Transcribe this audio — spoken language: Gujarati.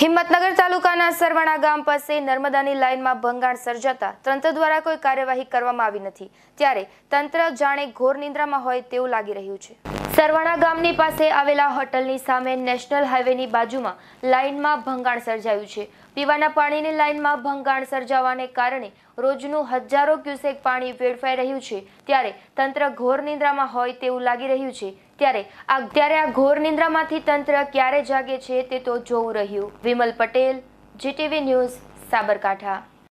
હિંમતનગર તાલુકાના સરવાણા ગામ પાસે નર્મદાની લાઇનમાં ભંગાણ સર્જાતા તંત્ર દ્વારા કોઈ કાર્યવાહી કરવામાં આવી નથી ત્યારે તંત્ર જાણે ઘોર નિંદ્રામાં હોય તેવું લાગી રહ્યું છે સરવાણા ગામની પાસે આવેલા હોટલની સામે નેશનલ હાઈવેની બાજુમાં લાઇનમાં ભંગાણ સર્જાયું છે પીવાના પાણીની લાઇનમાં ભંગાણ સર્જાવાને કારણે રોજનું હજારો ક્યુસેક પાણી વેડફાઈ રહ્યું છે ત્યારે તંત્ર ઘોર નિંદ્રામાં હોય તેવું લાગી રહ્યું છે ત્યારે અત્યારે આ ઘોર નિંદ્રામાંથી તંત્ર ક્યારે જાગે છે તે તો જોવું રહ્યું વિમલ પટેલ જીટીવી ન્યૂઝ સાબરકાંઠા